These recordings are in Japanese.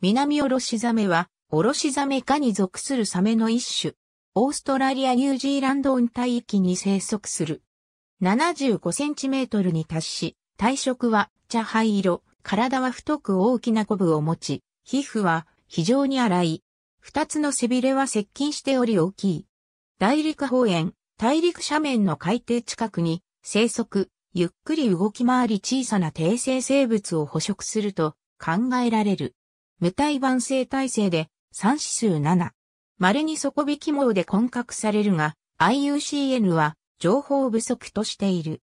南オロシザメは、オロシザメ科に属するサメの一種。オーストラリア・ニュージーランド温帯域に生息する。75センチメートルに達し、体色は茶灰色、体は太く大きなコブを持ち、皮膚は非常に粗い。二つの背びれは接近しており大きい。大陸方円、大陸斜面の海底近くに生息、ゆっくり動き回り小さな低生生物を捕食すると考えられる。無体板性体制で3指数7。稀に底引き網で混獲されるが、IUCN は情報不足としている。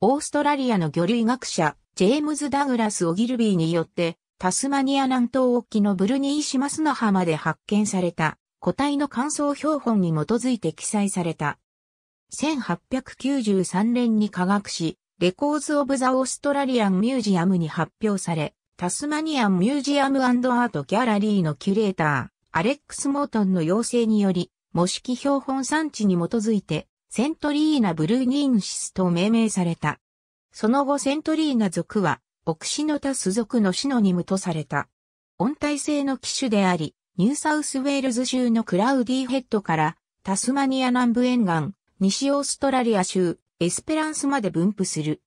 オーストラリアの魚類学者、ジェームズ・ダグラス・オギルビーによって、タスマニア南東沖のブルニー島砂浜で発見された個体の乾燥標本に基づいて記載された。1893年に科学誌、レコーズ・オブ・ザ・オーストラリアン・ミュージアムに発表され、タスマニアン・ミュージアムアート・ギャラリーのキュレーター、アレックス・モートンの要請により、模式標本産地に基づいて、セントリーナ・ブルーニンシスと命名された。その後セントリーナ族は、オクシノタス族のシノニムとされた。温帯性の機種であり、ニューサウスウェールズ州のクラウディヘッドから、タスマニア南部沿岸、西オーストラリア州、エスペランスまで分布する。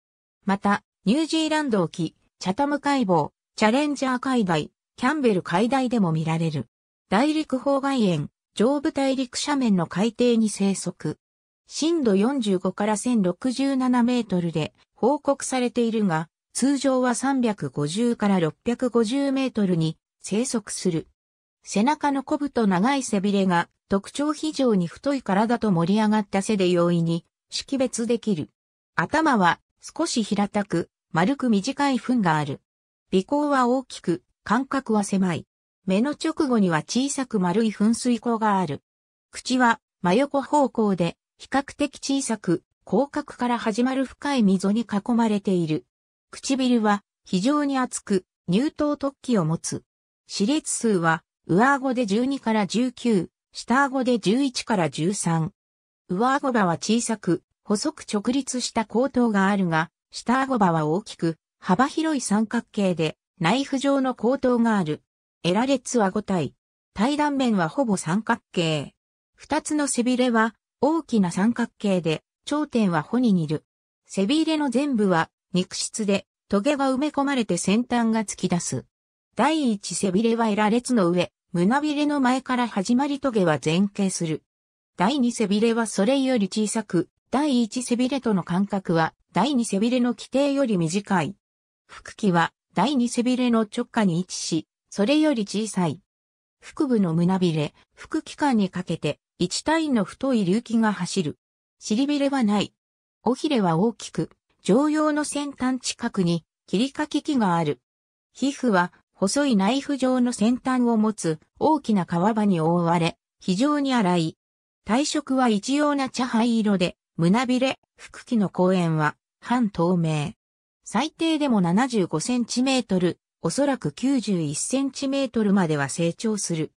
また、ニュージーランド沖、チャタム海防、チャレンジャー海外、キャンベル海大でも見られる。大陸方外縁、上部大陸斜面の海底に生息。深度45から1067メートルで報告されているが、通常は350から650メートルに生息する。背中のコブと長い背びれが特徴非常に太い体と盛り上がった背で容易に識別できる。頭は少し平たく、丸く短い糞がある。鼻孔は大きく、間隔は狭い。目の直後には小さく丸い噴水口がある。口は真横方向で比較的小さく、広角から始まる深い溝に囲まれている。唇は非常に厚く、乳頭突起を持つ。歯列数は上顎で12から19、下顎で11から13。上顎歯は小さく、細く直立した後頭があるが、下顎歯は大きく、幅広い三角形で、ナイフ状の後頭がある。エラ列はツ顎体。対断面はほぼ三角形。二つの背びれは大きな三角形で、頂点は穂に似る。背びれの全部は肉質で、トゲが埋め込まれて先端が突き出す。第一背びれはエラ列の上、胸びれの前から始まりトゲは前傾する。第2背びれはそれより小さく、第1背びれとの間隔は第2背びれの規定より短い。腹器は第2背びれの直下に位置し、それより小さい。腹部の胸びれ、腹器間にかけて1単位の太い隆起が走る。尻びれはない。尾ひれは大きく、常用の先端近くに切りかき器がある。皮膚は細いナイフ状の先端を持つ大きな皮場に覆われ、非常に粗い体色は一様な茶灰色で、胸びれ、腹気の公園は、半透明。最低でも7 5トル、おそらく9 1トルまでは成長する。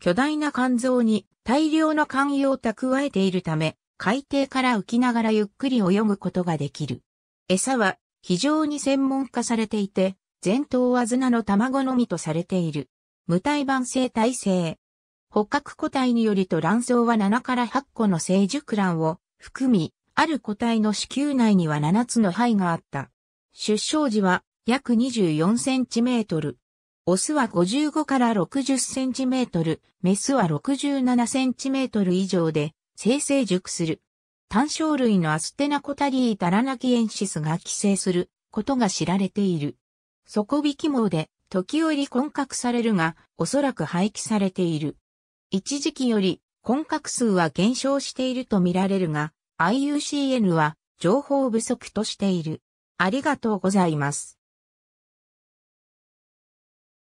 巨大な肝臓に大量の肝油を蓄えているため、海底から浮きながらゆっくり泳ぐことができる。餌は非常に専門化されていて、前頭アズナの卵のみとされている。無体盤性体性、捕獲個体によりと卵巣は7から8個の成熟卵を含み、ある個体の子宮内には7つの肺があった。出生時は約24センチメートル。オスは55から60センチメートル、メスは67センチメートル以上で、生成熟する。単小類のアステナコタリー・タラナキエンシスが寄生することが知られている。底引き毛で時折混獲されるが、おそらく廃棄されている。一時期より婚格数は減少しているとみられるが、IUCN は情報不足としている。ありがとうございます。